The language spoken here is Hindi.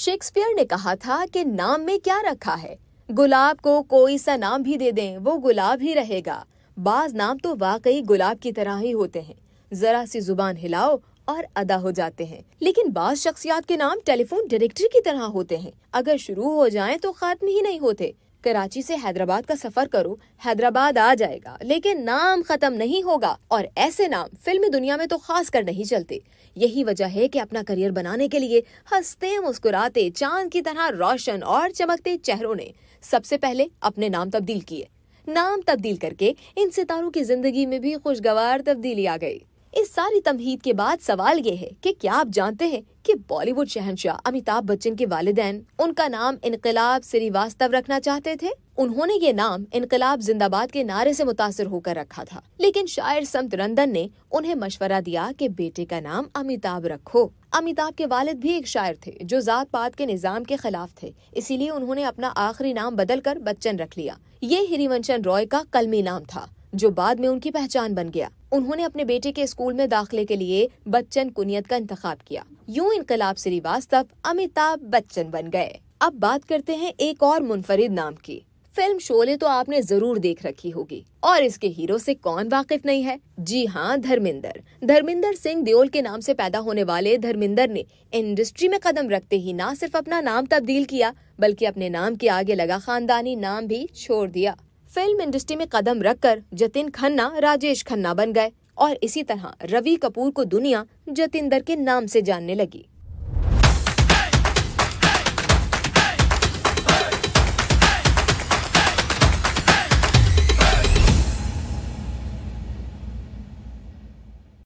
शेक्सपियर ने कहा था कि नाम में क्या रखा है गुलाब को कोई सा नाम भी दे दें वो गुलाब ही रहेगा बाज नाम तो वाकई गुलाब की तरह ही होते हैं जरा सी जुबान हिलाओ और अदा हो जाते हैं लेकिन बाज शख्सियात के नाम टेलीफोन डायरेक्टरी की तरह होते हैं अगर शुरू हो जाए तो खत्म ही नहीं होते कराची से हैदराबाद का सफर करो हैदराबाद आ जाएगा लेकिन नाम खत्म नहीं होगा और ऐसे नाम फिल्मी दुनिया में तो खास कर नहीं चलते यही वजह है कि अपना करियर बनाने के लिए हंसते मुस्कुराते चांद की तरह रोशन और चमकते चेहरों ने सबसे पहले अपने नाम तब्दील किए नाम तब्दील करके इन सितारों की जिंदगी में भी खुशगवार तब्दीली आ गई इस सारी तमहीद के बाद सवाल ये है कि क्या आप जानते हैं कि बॉलीवुड शहनशाह अमिताभ बच्चन के वालदेन उनका नाम इनकलाब श्रीवास्तव रखना चाहते थे उन्होंने ये नाम इनकलाब जिंदाबाद के नारे से मुतासर होकर रखा था लेकिन शायर संत रंदन ने उन्हें मशवरा दिया कि बेटे का नाम अमिताभ रखो अमिताभ के वालिद भी एक शायर थे जो जात पात के निज़ाम के खिलाफ थे इसीलिए उन्होंने अपना आखिरी नाम बदल कर बच्चन रख लिया ये हिरिवंशन रॉय का कलमी नाम था जो बाद में उनकी पहचान बन गया उन्होंने अपने बेटे के स्कूल में दाखिले के लिए बच्चन कुनियत का इंतखा किया यूं इनकलाब श्रीवास्तव अमिताभ बच्चन बन गए अब बात करते हैं एक और मुनफरिद नाम की फिल्म शोले तो आपने जरूर देख रखी होगी और इसके हीरो से कौन वाकिफ नहीं है जी हाँ धर्मिंदर धर्मिंदर सिंह देओल के नाम से पैदा होने वाले धर्मिंदर ने इंडस्ट्री में कदम रखते ही ना सिर्फ अपना नाम तब्दील किया बल्कि अपने नाम के आगे लगा खानदानी नाम भी छोड़ दिया फिल्म इंडस्ट्री में कदम रखकर जतिन खन्ना राजेश खन्ना बन गए और इसी तरह रवि कपूर को दुनिया जतिंदर के नाम से जानने लगी